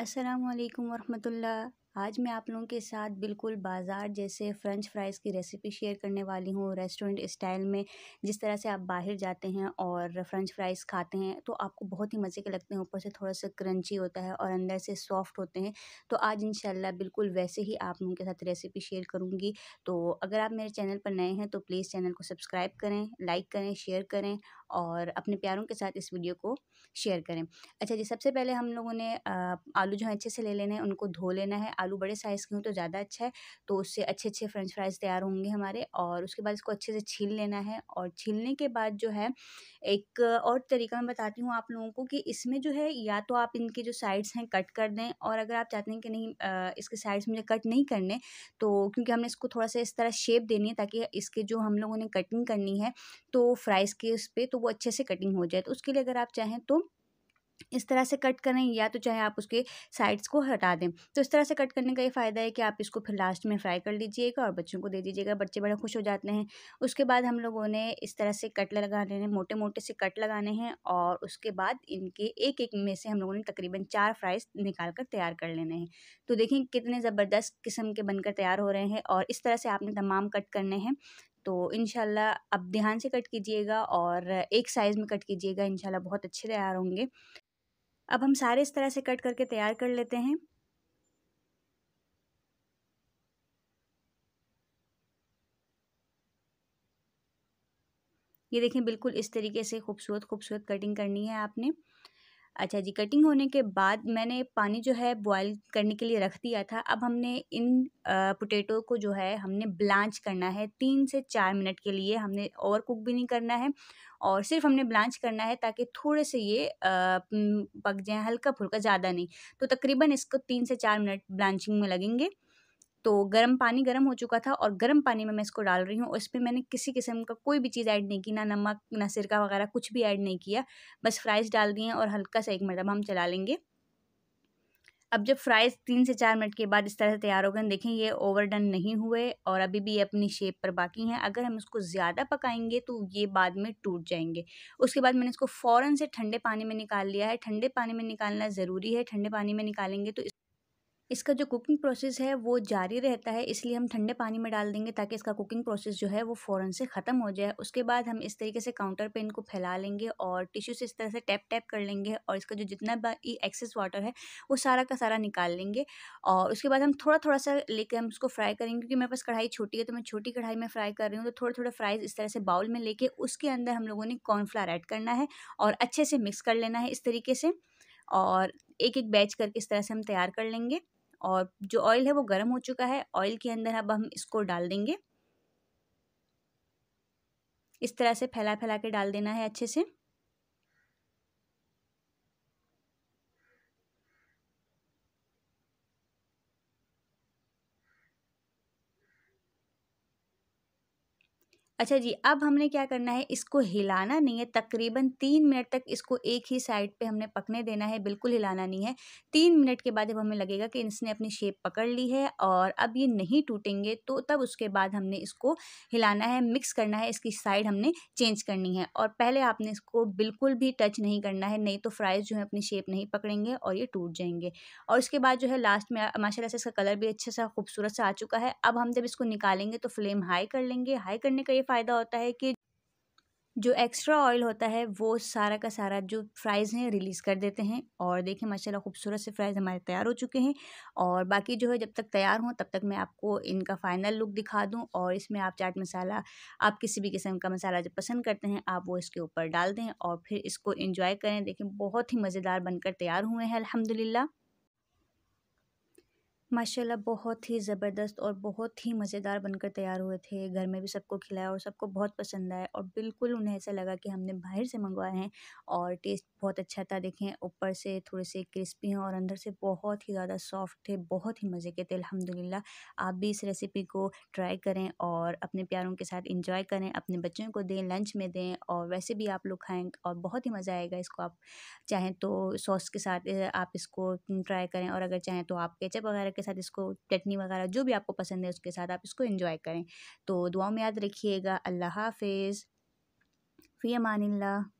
असलकम वरहमतुल्लाह आज मैं आप लोगों के साथ बिल्कुल बाज़ार जैसे फ़्रेंच फ्राइज़ की रेसिपी शेयर करने वाली हूँ रेस्टोरेंट स्टाइल में जिस तरह से आप बाहर जाते हैं और फ़्रेंच फ्राइज़ खाते हैं तो आपको बहुत ही मज़े के लगते हैं ऊपर से थोड़ा सा क्रंची होता है और अंदर से सॉफ्ट होते हैं तो आज इन बिल्कुल वैसे ही आप लोगों के साथ रेसिपी शेयर करूँगी तो अगर आप मेरे चैनल पर नए हैं तो प्लीज़ चैनल को सब्सक्राइब करें लाइक करें शेयर करें और अपने प्यारों के साथ इस वीडियो को शेयर करें अच्छा जी सबसे पहले हम लोगों ने आलू जो है अच्छे से ले लेने हैं उनको धो लेना है आलू बड़े साइज़ के हों तो ज़्यादा अच्छा है तो उससे अच्छे अच्छे फ्रेंच फ्राइज़ तैयार होंगे हमारे और उसके बाद इसको अच्छे से छील लेना है और छीलने के बाद जो है एक और तरीका मैं बताती हूँ आप लोगों को कि इसमें जो है या तो आप इनके जो साइड्स हैं कट कर दें और अगर आप चाहते हैं कि नहीं इसके साइड्स मुझे कट नहीं करने तो क्योंकि हमने इसको थोड़ा सा इस तरह शेप देनी है ताकि इसके जो हम लोगों ने कटिंग करनी है तो फ्राइज़ के उस पर तो वो अच्छे से कटिंग हो जाए तो उसके लिए अगर आप चाहें तो इस तरह से कट करें या तो चाहे आप उसके साइड्स को हटा दें तो इस तरह से कट करने का ये फ़ायदा है कि आप इसको फिर लास्ट में फ्राई कर लीजिएगा और बच्चों को दे दीजिएगा बच्चे बड़े खुश हो जाते हैं उसके बाद हम लोगों ने इस तरह से कट लगाने हैं मोटे मोटे से कट लगाने हैं और उसके बाद इनके एक एक में से हम लोगों ने तकरीबन चार फ्राइज निकाल कर तैयार कर लेने हैं तो देखें कितने ज़बरदस्त किस्म के बनकर तैयार हो रहे हैं और इस तरह से आपने तमाम कट करने हैं तो इन अब ध्यान से कट कीजिएगा और एक साइज़ में कट कीजिएगा इन बहुत अच्छे तैयार होंगे अब हम सारे इस तरह से कट करके तैयार कर लेते हैं ये देखें बिल्कुल इस तरीके से खूबसूरत खूबसूरत कटिंग करनी है आपने अच्छा जी कटिंग होने के बाद मैंने पानी जो है बॉयल करने के लिए रख दिया था अब हमने इन पोटैटो को जो है हमने ब्लांच करना है तीन से चार मिनट के लिए हमने ओवर कुक भी नहीं करना है और सिर्फ हमने ब्लांच करना है ताकि थोड़े से ये पक जाए हल्का फुल्का ज़्यादा नहीं तो तकरीबन इसको तीन से चार मिनट ब्लांचिंग में लगेंगे तो गर्म पानी गर्म हो चुका था और गर्म पानी में मैं इसको डाल रही हूँ और इसमें मैंने किसी किस्म का कोई भी चीज़ ऐड नहीं की ना नमक ना सिरका वगैरह कुछ भी ऐड नहीं किया बस फ्राइज़ डाल दिए और हल्का सा एक मरतबा हम चला लेंगे अब जब फ्राइज़ तीन से चार मिनट के बाद इस तरह से तैयार हो गए देखें ये ओवर डन नहीं हुए और अभी भी ये अपनी शेप पर बाकी हैं अगर हम इसको ज़्यादा पकाएंगे तो ये बाद में टूट जाएंगे उसके बाद मैंने इसको फ़ौरन से ठंडे पानी में निकाल लिया है ठंडे पानी में निकालना ज़रूरी है ठंडे पानी में निकालेंगे तो इसका जो कुकिंग प्रोसेस है वो जारी रहता है इसलिए हम ठंडे पानी में डाल देंगे ताकि इसका कुकिंग प्रोसेस जो है वो फ़ौरन से ख़त्म हो जाए उसके बाद हम इस तरीके से काउंटर पे इनको फैला लेंगे और टिश्यू से इस तरह से टैप टैप कर लेंगे और इसका जो जितना भी एक्सेस वाटर है वो सारा का सारा निकाल लेंगे और उसके बाद हम थोड़ा थोड़ा सा लेकर हम उसको फ्राई करेंगे क्योंकि मेरे पास कढ़ाई छोटी है तो मैं छोटी कढ़ाई में फ्राई कर रही हूँ तो थोड़ा थोड़ा फ्राई इस तरह से बाउल में लेके उसके अंदर हम लोगों ने कॉर्नफ्लार ऐड करना है और अच्छे से मिक्स कर लेना है इस तरीके से और एक एक बैच करके इस तरह से हम तैयार कर लेंगे और जो ऑयल है वो गर्म हो चुका है ऑयल के अंदर अब हम इसको डाल देंगे इस तरह से फैला फैला के डाल देना है अच्छे से अच्छा जी अब हमने क्या करना है इसको हिलाना नहीं है तकरीबन तीन मिनट तक इसको एक ही साइड पे हमने पकने देना है बिल्कुल हिलाना नहीं है तीन मिनट के बाद जब हमें लगेगा कि इसने अपनी शेप पकड़ ली है और अब ये नहीं टूटेंगे तो तब उसके बाद हमने इसको हिलाना है मिक्स करना है इसकी साइड हमने चेंज करनी है और पहले आपने इसको बिल्कुल भी टच नहीं करना है नहीं तो फ्राइज़ जो है अपनी शेप नहीं पकड़ेंगे और ये टूट जाएंगे और उसके बाद जो है लास्ट में माशाला से इसका कलर भी अच्छे सा खूबसूरत सा आ चुका है अब हम जब इसको निकालेंगे तो फ्लेम हाई कर लेंगे हाई करने का ये फ़ायदा होता है कि जो एक्स्ट्रा ऑयल होता है वो सारा का सारा जो फ्राइज़ हैं रिलीज़ कर देते हैं और देखिए माशाल्लाह खूबसूरत से फ्राइज़ हमारे तैयार हो चुके हैं और बाकी जो है जब तक तैयार हों तब तक मैं आपको इनका फ़ाइनल लुक दिखा दूं और इसमें आप चाट मसाला आप किसी भी किस्म का मसाला जब पसंद करते हैं आप वो इसके ऊपर डाल दें और फिर इसको इंजॉय करें देखें बहुत ही मज़ेदार बनकर तैयार हुए हैं अलहमदिल्ला माशाल्लाह बहुत ही ज़बरदस्त और बहुत ही मज़ेदार बनकर तैयार हुए थे घर में भी सबको खिलाया और सबको बहुत पसंद आया और बिल्कुल उन्हें ऐसा लगा कि हमने बाहर से मंगवाए हैं और टेस्ट बहुत अच्छा था देखें ऊपर से थोड़े से क्रिस्पी हैं और अंदर से बहुत ही ज़्यादा सॉफ्ट थे बहुत ही मज़े के थे अलहमदिल्ला आप भी इस रेसिपी को ट्राई करें और अपने प्यारों के साथ इंजॉय करें अपने बच्चों को दें लंच में दें और वैसे भी आप लोग खाएँ और बहुत ही मज़ा आएगा इसको आप चाहें तो सॉस के साथ आप इसको ट्राई करें और अगर चाहें तो आप केचप वगैरह के के साथ इसको चटनी वगैरह जो भी आपको पसंद है उसके साथ आप इसको इन्जॉय करें तो दुआओं में याद रखिएगा अल्लाह हाफिज़ फ़ी अमान